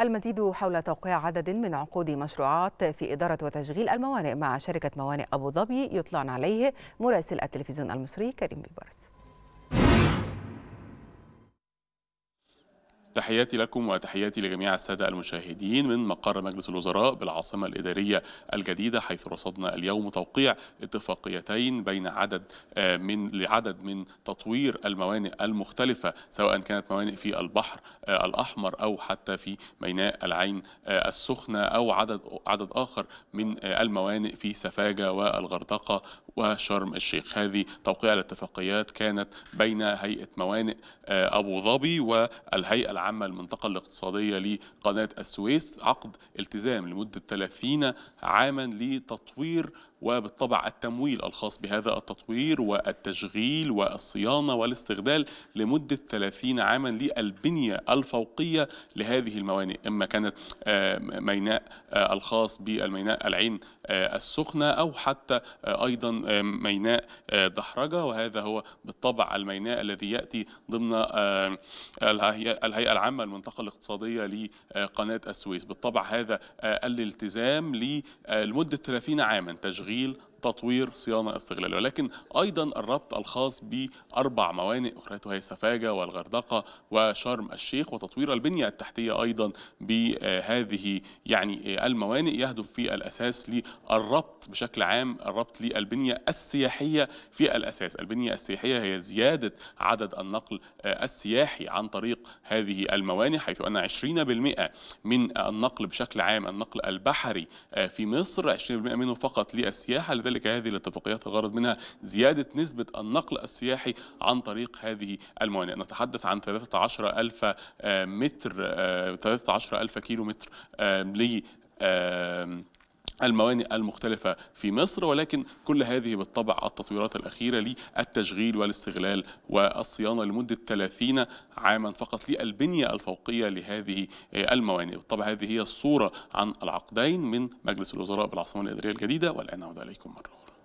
المزيد حول توقيع عدد من عقود مشروعات في إدارة وتشغيل الموانئ مع شركة موانئ أبو ظبي يطلع عليه مراسل التلفزيون المصري كريم بيبرس تحياتي لكم وتحياتي لجميع السادة المشاهدين من مقر مجلس الوزراء بالعاصمة الإدارية الجديدة حيث رصدنا اليوم توقيع اتفاقيتين بين عدد آه، من لعدد من تطوير الموانئ المختلفة سواء كانت موانئ في البحر آه، الأحمر أو حتى في ميناء العين آه، السخنة أو عدد عدد آخر من الموانئ في سفاجة والغردقة وشرم الشيخ هذه توقيع الاتفاقيات كانت بين هيئة موانئ آه، أبو ظبي والهيئة العامة للمنطقة الاقتصادية لقناة السويس عقد التزام لمدة 30 عاما لتطوير وبالطبع التمويل الخاص بهذا التطوير والتشغيل والصيانة والاستغلال لمدة 30 عاما للبنية الفوقية لهذه الموانئ إما كانت آه، ميناء آه، الخاص بالميناء العين آه، السخنة أو حتى أيضا ميناء دحرجة وهذا هو بالطبع الميناء الذي يأتي ضمن الهيئة العامة المنطقة الاقتصادية لقناة السويس بالطبع هذا الالتزام لمدة 30 عاما تشغيل real تطوير صيانة استغلال ولكن أيضا الربط الخاص بأربع موانئ أخرى وهي سفاجة والغردقة وشرم الشيخ وتطوير البنية التحتية أيضا بهذه يعني الموانئ يهدف في الأساس للربط بشكل عام الربط للبنية السياحية في الأساس البنية السياحية هي زيادة عدد النقل السياحي عن طريق هذه الموانئ حيث أن 20% من النقل بشكل عام النقل البحري في مصر 20% منه فقط للسياحة لذلك كذلك هذه الاتفاقيات الغرض منها زيادة نسبة النقل السياحي عن طريق هذه الموانئ نتحدث عن 13 ألف آه، متر 13 آه، ألف كيلو متر آه، لي الموانئ المختلفة في مصر ولكن كل هذه بالطبع التطويرات الأخيرة للتشغيل والاستغلال والصيانة لمدة 30 عاما فقط للبنية الفوقية لهذه الموانئ بالطبع هذه هي الصورة عن العقدين من مجلس الوزراء بالعاصمة الإدارية الجديدة والآن أعود إليكم مرة أخرى